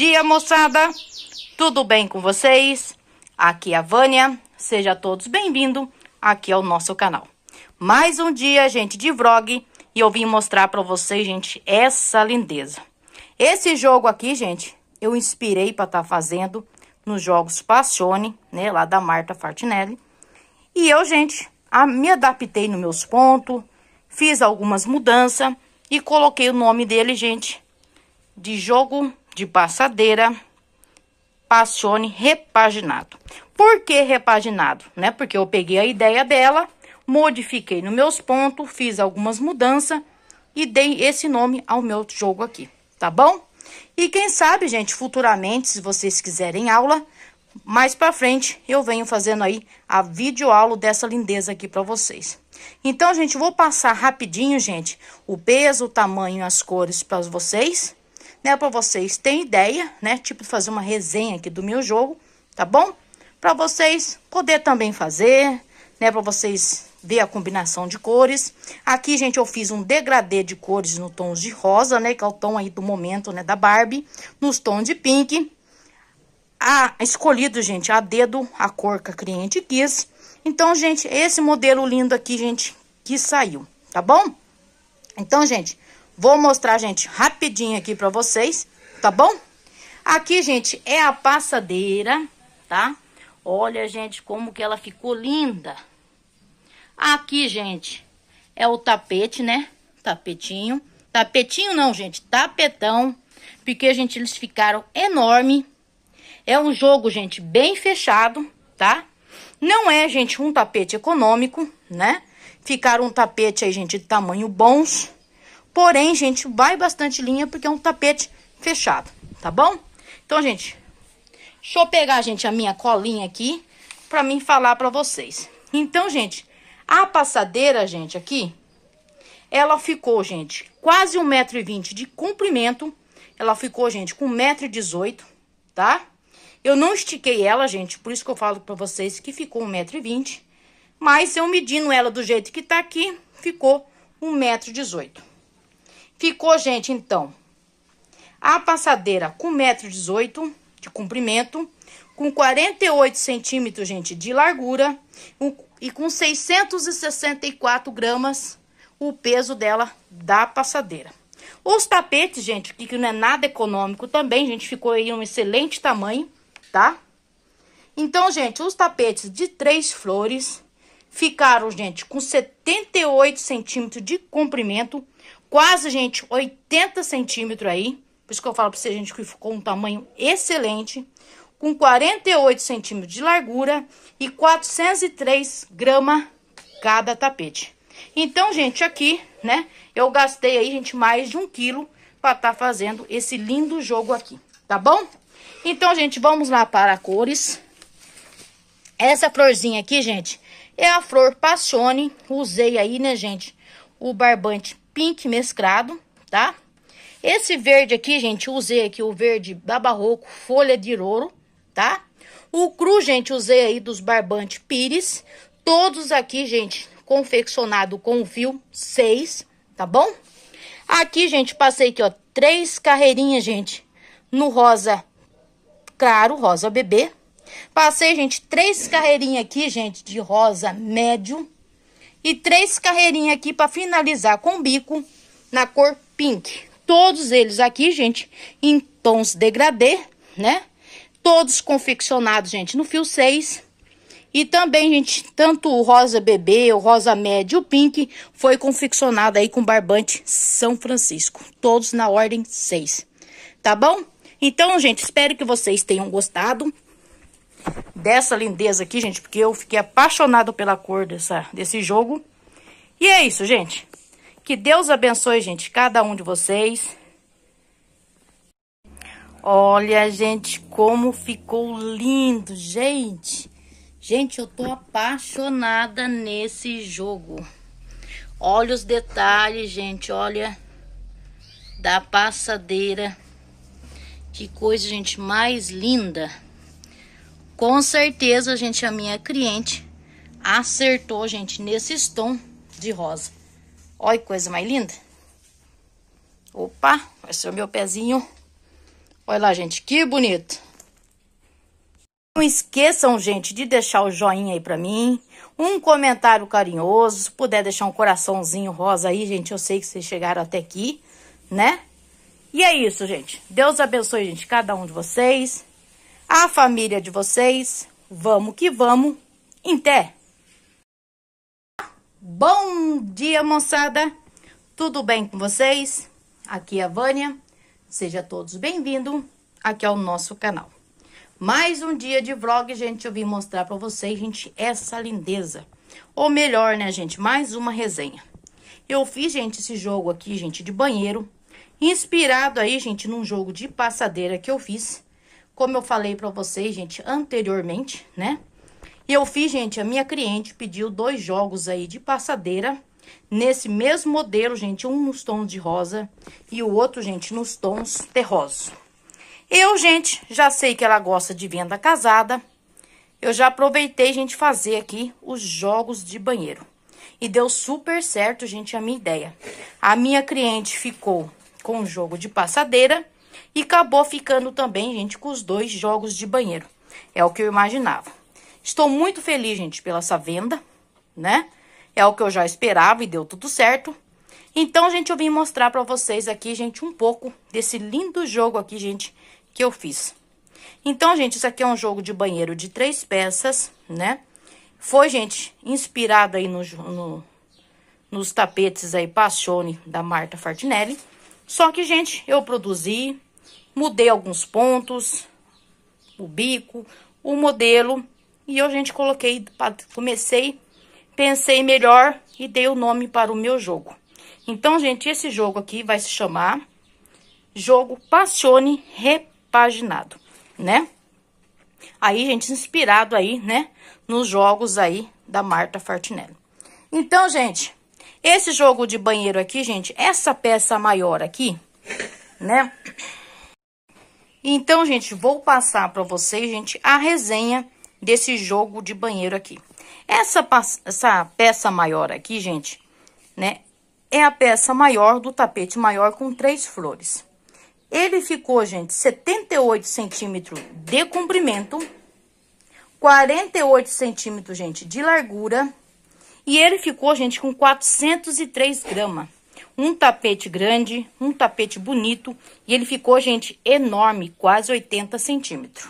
dia, moçada! Tudo bem com vocês? Aqui é a Vânia. Seja todos bem-vindos aqui ao nosso canal. Mais um dia, gente, de vlog e eu vim mostrar para vocês, gente, essa lindeza. Esse jogo aqui, gente, eu inspirei para estar tá fazendo nos jogos Passione, né, lá da Marta Fartinelli. E eu, gente, a, me adaptei nos meus pontos, fiz algumas mudanças e coloquei o nome dele, gente, de jogo de passadeira, passione repaginado. Por que repaginado? Né? Porque eu peguei a ideia dela, modifiquei nos meus pontos, fiz algumas mudanças e dei esse nome ao meu jogo aqui, tá bom? E quem sabe, gente, futuramente, se vocês quiserem aula, mais para frente eu venho fazendo aí a videoaula dessa lindeza aqui para vocês. Então, gente, vou passar rapidinho, gente, o peso, o tamanho, as cores para vocês né, para vocês terem ideia, né, tipo fazer uma resenha aqui do meu jogo, tá bom? Para vocês poder também fazer, né, para vocês ver a combinação de cores. Aqui, gente, eu fiz um degradê de cores no tons de rosa, né, que é o tom aí do momento, né, da Barbie, nos tons de pink. A escolhido, gente, a dedo, a cor que a cliente quis. Então, gente, esse modelo lindo aqui, gente, que saiu, tá bom? Então, gente, Vou mostrar, gente, rapidinho aqui pra vocês, tá bom? Aqui, gente, é a passadeira, tá? Olha, gente, como que ela ficou linda. Aqui, gente, é o tapete, né? Tapetinho. Tapetinho não, gente, tapetão. Porque, gente, eles ficaram enorme. É um jogo, gente, bem fechado, tá? Não é, gente, um tapete econômico, né? Ficaram um tapete aí, gente, de tamanho bons. Porém, gente, vai bastante linha porque é um tapete fechado, tá bom? Então, gente, deixa eu pegar, gente, a minha colinha aqui pra mim falar pra vocês. Então, gente, a passadeira, gente, aqui, ela ficou, gente, quase 1,20m de comprimento. Ela ficou, gente, com 1,18m, tá? Eu não estiquei ela, gente, por isso que eu falo pra vocês que ficou 1,20m. Mas eu medindo ela do jeito que tá aqui, ficou 1,18m. Ficou, gente, então, a passadeira com 1,18m de comprimento, com 48 centímetros, gente, de largura e com 664 gramas o peso dela da passadeira. Os tapetes, gente, que não é nada econômico também, gente, ficou aí um excelente tamanho, tá? Então, gente, os tapetes de três flores ficaram, gente, com 78 centímetros de comprimento, quase, gente, 80 centímetros aí. Por isso que eu falo pra você, gente, que ficou um tamanho excelente. Com 48 centímetros de largura e 403 gramas cada tapete. Então, gente, aqui, né, eu gastei aí, gente, mais de um quilo para estar tá fazendo esse lindo jogo aqui, tá bom? Então, gente, vamos lá para cores. Essa florzinha aqui, gente, é a flor passione. Usei aí, né, gente, o barbante pink mesclado, tá? Esse verde aqui, gente, usei aqui o verde babarroco, folha de ouro, tá? O cru, gente, usei aí dos barbante pires. Todos aqui, gente, confeccionado com fio 6, tá bom? Aqui, gente, passei aqui, ó, três carreirinhas, gente, no rosa claro, rosa bebê. Passei, gente, três carreirinhas aqui, gente, de rosa médio, e três carreirinhas aqui para finalizar com bico na cor pink. Todos eles aqui, gente, em tons degradê, né? Todos confeccionados, gente, no fio 6. E também, gente, tanto o rosa bebê, o rosa médio, o pink, foi confeccionado aí com barbante São Francisco. Todos na ordem 6, tá bom? Então, gente, espero que vocês tenham gostado dessa lindeza aqui, gente, porque eu fiquei apaixonado pela cor dessa, desse jogo. E é isso, gente. Que Deus abençoe, gente, cada um de vocês. Olha, gente, como ficou lindo, gente. Gente, eu tô apaixonada nesse jogo. Olha os detalhes, gente, olha. Da passadeira. Que coisa, gente, mais linda. Com certeza, gente, a minha cliente acertou, gente, nesse tom de rosa. Olha que coisa mais linda. Opa, vai ser o meu pezinho. Olha lá, gente, que bonito. Não esqueçam, gente, de deixar o joinha aí pra mim, um comentário carinhoso, se puder deixar um coraçãozinho rosa aí, gente, eu sei que vocês chegaram até aqui, né? E é isso, gente. Deus abençoe, gente, cada um de vocês a família de vocês. Vamos que vamos, em té. Bom dia, moçada. Tudo bem com vocês? Aqui é a Vânia. Sejam todos bem-vindos aqui ao nosso canal. Mais um dia de vlog, gente. Eu vim mostrar para vocês, gente, essa lindeza. Ou melhor, né, gente, mais uma resenha. Eu fiz, gente, esse jogo aqui, gente, de banheiro. Inspirado aí, gente, num jogo de passadeira que eu fiz como eu falei para vocês, gente, anteriormente, né? eu fiz, gente, a minha cliente pediu dois jogos aí de passadeira, nesse mesmo modelo, gente, um nos tons de rosa e o outro, gente, nos tons terroso. Eu, gente, já sei que ela gosta de venda casada, eu já aproveitei, gente, fazer aqui os jogos de banheiro. E deu super certo, gente, a minha ideia. A minha cliente ficou com o jogo de passadeira e acabou ficando também, gente, com os dois jogos de banheiro. É o que eu imaginava. Estou muito feliz, gente, pela essa venda, né? É o que eu já esperava e deu tudo certo. Então, gente, eu vim mostrar para vocês aqui, gente, um pouco desse lindo jogo aqui, gente, que eu fiz. Então, gente, isso aqui é um jogo de banheiro de três peças, né? Foi, gente, inspirado aí no, no nos tapetes aí Passione da Marta Fartinelli. Só que, gente, eu produzi, Mudei alguns pontos, o bico, o modelo. E eu, gente, coloquei, comecei, pensei melhor e dei o nome para o meu jogo. Então, gente, esse jogo aqui vai se chamar Jogo Passione Repaginado, né? Aí, gente, inspirado aí, né? Nos jogos aí da Marta Fartinelli. Então, gente, esse jogo de banheiro aqui, gente, essa peça maior aqui, né? Então, gente, vou passar para vocês, gente, a resenha desse jogo de banheiro aqui. Essa, essa peça maior aqui, gente, né, é a peça maior do tapete maior com três flores. Ele ficou, gente, 78 centímetros de comprimento, 48 centímetros, gente, de largura, e ele ficou, gente, com 403 gramas um tapete grande, um tapete bonito e ele ficou, gente, enorme, quase 80 centímetros.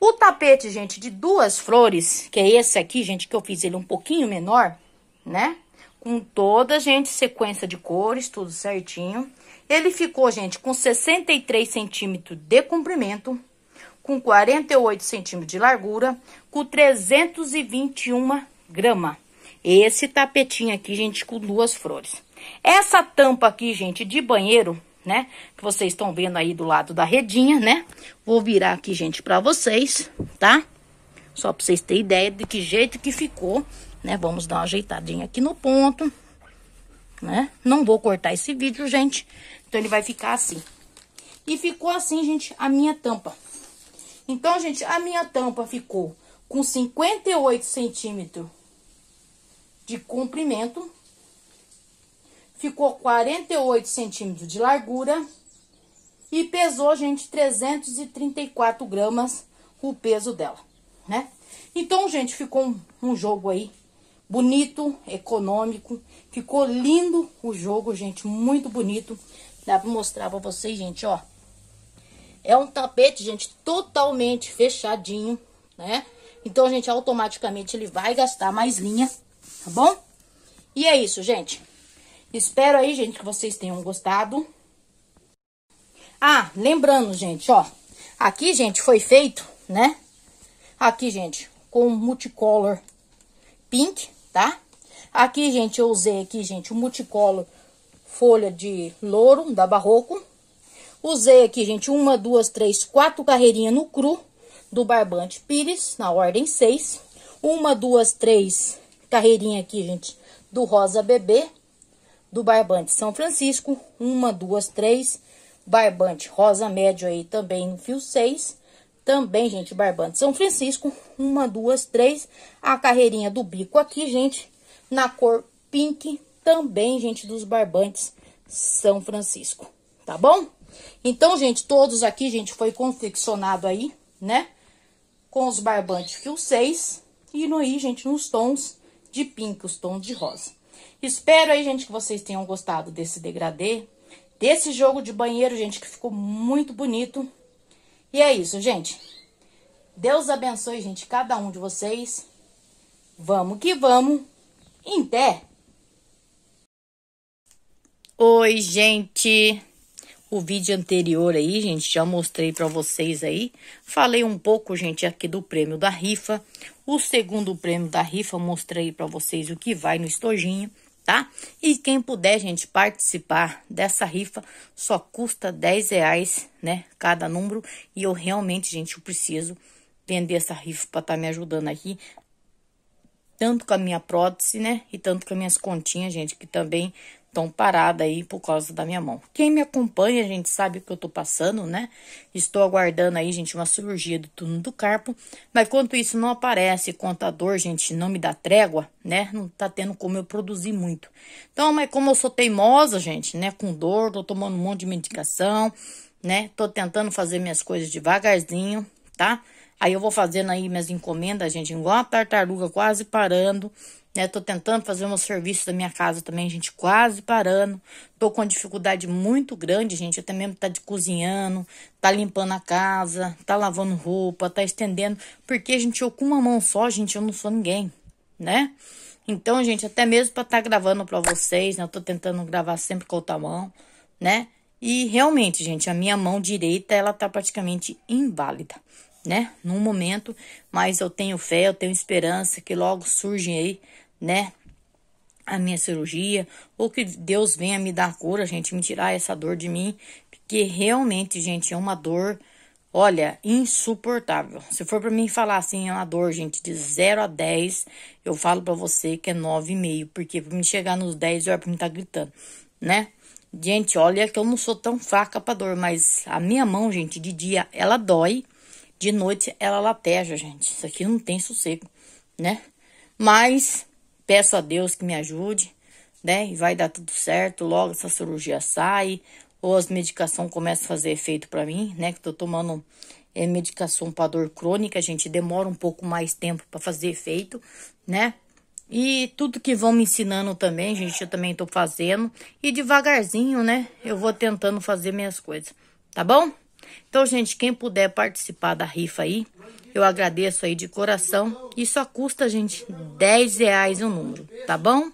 O tapete, gente, de duas flores, que é esse aqui, gente, que eu fiz ele um pouquinho menor, né? Com toda, gente, sequência de cores, tudo certinho. Ele ficou, gente, com 63 centímetros de comprimento, com 48 centímetros de largura, com 321 grama. Esse tapetinho aqui, gente, com duas flores. Essa tampa aqui, gente, de banheiro, né? Que vocês estão vendo aí do lado da redinha, né? Vou virar aqui, gente, pra vocês, tá? Só pra vocês terem ideia de que jeito que ficou, né? Vamos dar uma ajeitadinha aqui no ponto, né? Não vou cortar esse vídeo, gente. Então, ele vai ficar assim. E ficou assim, gente, a minha tampa. Então, gente, a minha tampa ficou com 58 centímetros de comprimento ficou 48 centímetros de largura e pesou, gente, 334 gramas o peso dela, né? Então, gente, ficou um, um jogo aí bonito, econômico, ficou lindo o jogo, gente, muito bonito. Dá pra mostrar pra vocês, gente, ó. É um tapete, gente, totalmente fechadinho, né? Então, gente, automaticamente ele vai gastar mais linha, tá bom? E é isso, gente. Espero aí, gente, que vocês tenham gostado. Ah, lembrando, gente, ó. Aqui, gente, foi feito, né? Aqui, gente, com multicolor pink, tá? Aqui, gente, eu usei aqui, gente, o multicolor folha de louro da Barroco. Usei aqui, gente, uma, duas, três, quatro carreirinhas no cru do barbante Pires, na ordem seis. Uma, duas, três carreirinha aqui, gente, do rosa bebê, do barbante São Francisco, uma, duas, três, barbante rosa médio aí também no fio 6, também, gente, barbante São Francisco, uma, duas, três, a carreirinha do bico aqui, gente, na cor pink, também, gente, dos barbantes São Francisco, tá bom? Então, gente, todos aqui, gente, foi confeccionado aí, né, com os barbantes fio 6 e no aí, gente, nos tons de pink, os tons de rosa. Espero aí, gente, que vocês tenham gostado desse degradê, desse jogo de banheiro, gente, que ficou muito bonito. E é isso, gente. Deus abençoe, gente, cada um de vocês. Vamos que vamos. Em pé. Oi, gente o vídeo anterior aí, gente, já mostrei para vocês aí. Falei um pouco, gente, aqui do prêmio da rifa. O segundo prêmio da rifa, mostrei para vocês o que vai no estojinho, tá? E quem puder, gente, participar dessa rifa, só custa 10 reais, né, cada número. E eu realmente, gente, eu preciso vender essa rifa para estar tá me ajudando aqui tanto com a minha prótese, né? E tanto com as minhas continhas, gente, que também então, parada aí por causa da minha mão. Quem me acompanha, a gente sabe o que eu tô passando, né? Estou aguardando aí, gente, uma cirurgia do turno do carpo. Mas quanto isso não aparece, quanto a dor, gente, não me dá trégua, né? Não tá tendo como eu produzir muito. Então, mas como eu sou teimosa, gente, né? Com dor, tô tomando um monte de medicação, né? Tô tentando fazer minhas coisas devagarzinho, tá? Aí eu vou fazendo aí minhas encomendas, gente, igual a tartaruga, quase parando. Né, tô tentando fazer meus serviços da minha casa também, gente, quase parando. Tô com uma dificuldade muito grande, gente. Até mesmo tá de cozinhando, tá limpando a casa, tá lavando roupa, tá estendendo. Porque, gente, eu com uma mão só, gente, eu não sou ninguém, né? Então, gente, até mesmo pra estar tá gravando pra vocês, né? Eu tô tentando gravar sempre com outra mão, né? E realmente, gente, a minha mão direita, ela tá praticamente inválida né? Num momento, mas eu tenho fé, eu tenho esperança que logo surgem aí, né? A minha cirurgia, ou que Deus venha me dar cura, gente, me tirar essa dor de mim, porque realmente, gente, é uma dor, olha, insuportável. Se for para mim falar assim, é uma dor, gente, de 0 a 10, eu falo para você que é 9,5, porque para me chegar nos 10, eu era pra mim tá gritando, né? Gente, olha que eu não sou tão fraca pra dor, mas a minha mão, gente, de dia ela dói de noite ela lateja, gente. Isso aqui não tem sossego, né? Mas peço a Deus que me ajude, né? E vai dar tudo certo. Logo essa cirurgia sai, ou as medicações começam a fazer efeito para mim, né? Que tô tomando é, medicação para dor crônica, gente. Demora um pouco mais tempo para fazer efeito, né? E tudo que vão me ensinando também, gente, eu também tô fazendo. E devagarzinho, né? Eu vou tentando fazer minhas coisas, tá bom? Então, gente, quem puder participar da rifa aí, eu agradeço aí de coração. E só custa, gente, 10 reais o número, tá bom?